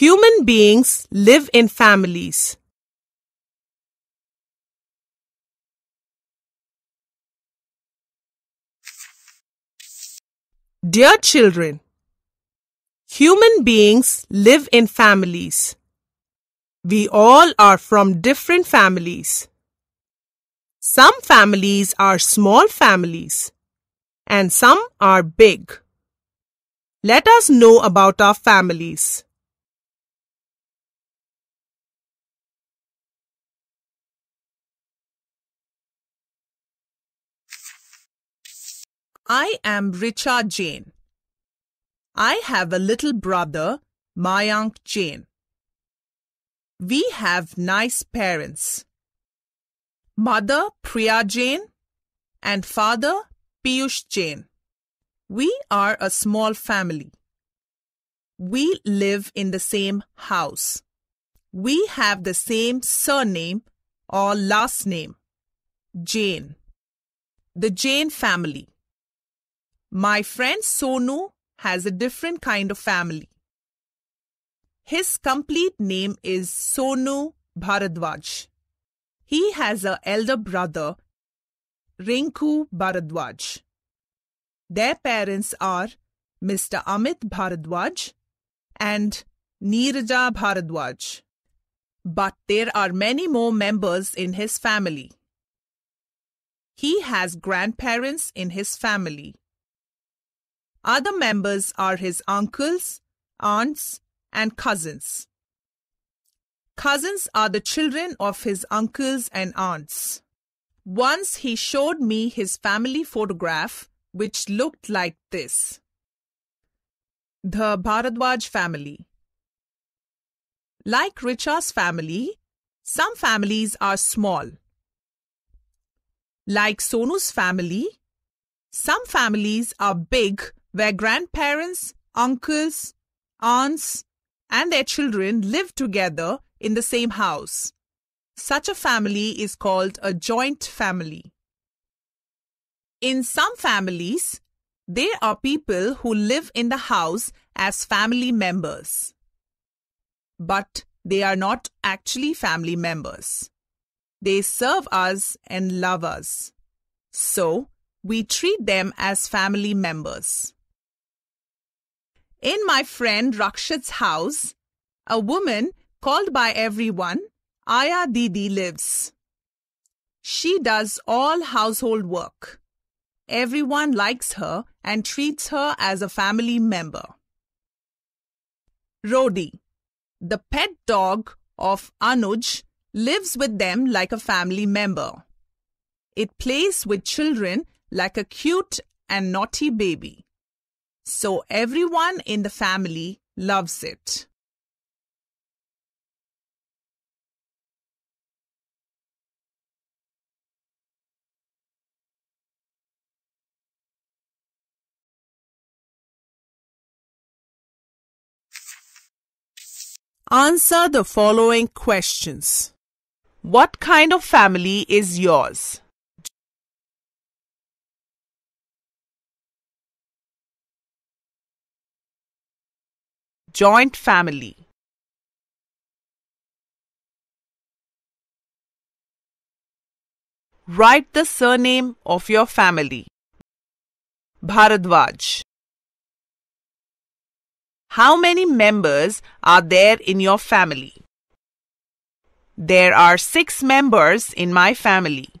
Human beings live in families. Dear children, human beings live in families. We all are from different families. Some families are small families and some are big. Let us know about our families. I am Richa Jain. I have a little brother, Mayank Jain. We have nice parents. Mother Priya Jain and father Piyush Jain. We are a small family. We live in the same house. We have the same surname or last name, Jain. The Jain family. My friend Sonu has a different kind of family. His complete name is Sonu Bharadwaj. He has an elder brother, Rinku Bharadwaj. Their parents are Mr. Amit Bharadwaj and Neeraja Bharadwaj. But there are many more members in his family. He has grandparents in his family. Other members are his uncles, aunts, and cousins. Cousins are the children of his uncles and aunts. Once he showed me his family photograph, which looked like this The Bharadwaj family. Like Richa's family, some families are small. Like Sonu's family, some families are big where grandparents, uncles, aunts, and their children live together in the same house. Such a family is called a joint family. In some families, there are people who live in the house as family members, but they are not actually family members. They serve us and love us. So, we treat them as family members. In my friend Rakshit's house, a woman called by everyone Aya Didi lives. She does all household work. Everyone likes her and treats her as a family member. Rodi, the pet dog of Anuj, lives with them like a family member. It plays with children like a cute and naughty baby. So everyone in the family loves it. Answer the following questions. What kind of family is yours? joint family Write the surname of your family. Bharadwaj. How many members are there in your family? There are six members in my family.